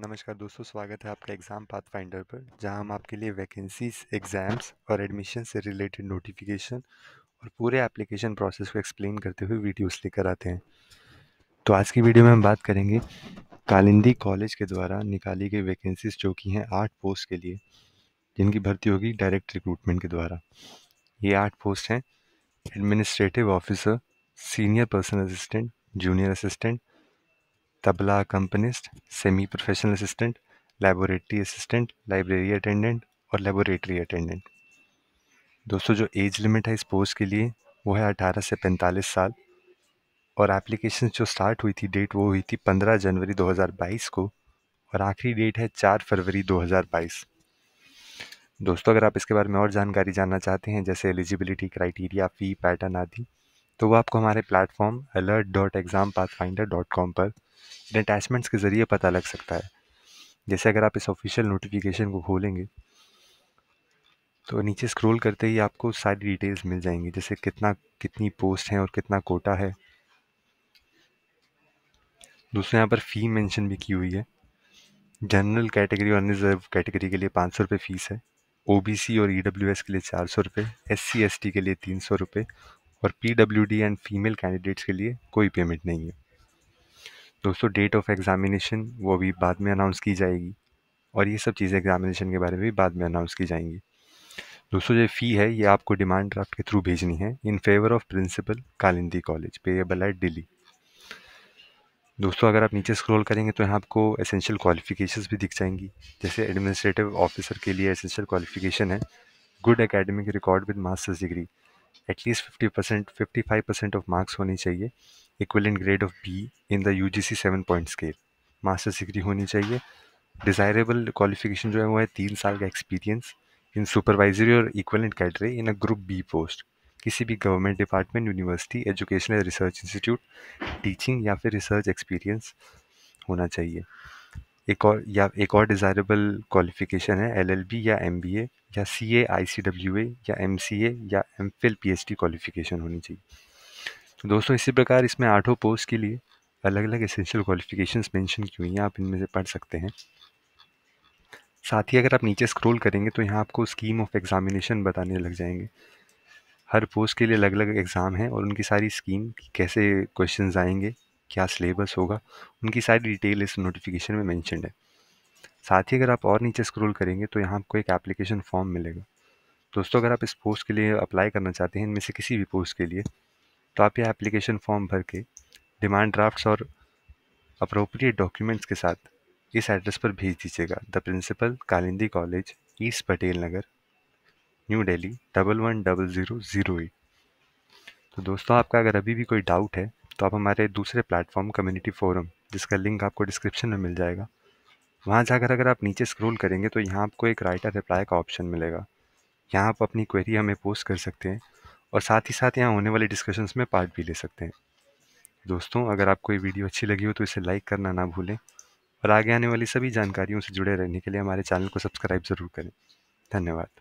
नमस्कार दोस्तों स्वागत है आपका एग्ज़ाम पाथ फाइंडर पर जहां हम आपके लिए वैकेंसीज एग्ज़ाम्स और एडमिशन से रिलेटेड नोटिफिकेशन और पूरे एप्लीकेशन प्रोसेस को एक्सप्लेन करते हुए वीडियोस लेकर आते हैं तो आज की वीडियो में हम बात करेंगे कालिंदी कॉलेज के द्वारा निकाली गई वैकेंसीज जो कि हैं आठ पोस्ट के लिए जिनकी भर्ती होगी डायरेक्ट रिक्रूटमेंट के द्वारा ये आठ पोस्ट हैं administrative officer senior personal assistant junior assistant tabla accompanist semi professional assistant laboratory assistant library attendant और लेबोरेटरी अटेंडेंट दोस्तों जो एज लिमिट है इस पोस्ट के लिए वो है अठारह से पैंतालीस साल और एप्लीकेशन जो स्टार्ट हुई थी डेट वो हुई थी पंद्रह जनवरी दो हज़ार बाईस को और आखिरी डेट है चार फरवरी दो हज़ार बाईस दोस्तों अगर आप इसके बारे में और जानकारी जानना चाहते हैं जैसे एलिजिबिलिटी क्राइटेरिया फ़ी पैटर्न आदि तो वो आपको हमारे platform alert dot exam path finder dot com पर इन अटैचमेंट्स के ज़रिए पता लग सकता है जैसे अगर आप इस ऑफिशियल नोटिफिकेशन को खोलेंगे तो नीचे स्क्रॉल करते ही आपको सारी डिटेल्स मिल जाएंगी जैसे कितना कितनी पोस्ट हैं और कितना कोटा है दूसरे यहाँ पर फ़ी मेंशन भी की हुई है जनरल कैटेगरी और अनरिजर्व कैटेगरी के लिए पाँच सौ रुपये फ़ीस है ओबीसी और ईडब्ल्यूएस e के लिए चार सौ रुपये एस सी के लिए तीन सौ रुपये और पी एंड फीमेल कैंडिडेट्स के लिए कोई पेमेंट नहीं है दोस्तों डेट ऑफ एग्ज़ामिनेशन वो भी बाद में अनाउंस की जाएगी और ये सब चीज़ें एग्ज़ामिनेशन के बारे में भी बाद में अनाउंस की जाएंगी दोस्तों जो फ़ी है ये आपको डिमांड ड्राफ्ट के थ्रू भेजनी है in favour of principal Kalindi college payable at Delhi दोस्तों अगर आप नीचे स्क्रॉल करेंगे तो यहाँ आपको एसेंशियल क्वालिफिकेशंस भी दिख जाएंगी जैसे एडमिनिस्ट्रेटिव ऑफिसर के लिए एसेंशियल क्वालिफिकेशन है good academic record with masters degree at least fifty percent fifty five percent of marks होनी चाहिए equivalent grade of B in the U G C seven point scale masters degree होनी चाहिए desirable qualification जो है वो है तीन साल का एक्सपीरियंस इन सुपरवाइजरी और equivalent cadre in a group B post किसी भी government department university educational research institute teaching या फिर रिसर्च एक्सपीरियंस होना चाहिए एक और या एक और डिज़ायरेबल क्वालिफिकेशन है एल एल बी या एम बी ए या C C A I W A या एम सी ए या M phil P H D qualification होनी चाहिए तो दोस्तों इसी प्रकार इसमें आठों पोस्ट के लिए अलग अलग एसेंशियल क्वालिफिकेशंस मेंशन की हुई हैं आप इनमें से पढ़ सकते हैं साथ ही अगर आप नीचे स्क्रॉल करेंगे तो यहाँ आपको स्कीम ऑफ एग्ज़ामिनेशन बताने लग जाएंगे हर पोस्ट के लिए अलग अलग एग्ज़ाम हैं और उनकी सारी स्कीम कैसे क्वेश्चन आएंगे क्या सिलेबस होगा उनकी सारी डिटेल इस नोटिफिकेशन में मैंशन है साथ ही अगर आप और नीचे स्क्रोल करेंगे तो यहाँ आपको एक एप्लीकेशन फॉर्म मिलेगा दोस्तों अगर आप इस पोस्ट के लिए अप्लाई करना चाहते हैं इनमें से किसी भी पोस्ट के लिए तो आप यह एप्लीकेशन फॉर्म भर के डिमांड ड्राफ्ट्स और अप्रोप्रिएट डॉक्यूमेंट्स के साथ इस एड्रेस पर भेज दीजिएगा the principal Kalindi college East Patel Nagar New Delhi double one double zero zero eight तो दोस्तों आपका अगर अभी भी कोई डाउट है तो आप हमारे दूसरे प्लेटफॉर्म कम्युनिटी फोरम जिसका लिंक आपको डिस्क्रिप्शन में मिल जाएगा वहाँ जाकर अगर आप नीचे स्क्रॉल करेंगे तो यहाँ आपको एक राइटर रिप्लाई का ऑप्शन मिलेगा यहाँ आप अपनी क्वेरी हमें पोस्ट कर सकते हैं और साथ ही साथ यहाँ होने वाले डिस्कशंस में पार्ट भी ले सकते हैं दोस्तों अगर आपको ये वीडियो अच्छी लगी हो तो इसे लाइक करना ना भूलें और आगे आने वाली सभी जानकारियों से जुड़े रहने के लिए हमारे चैनल को सब्सक्राइब ज़रूर करें धन्यवाद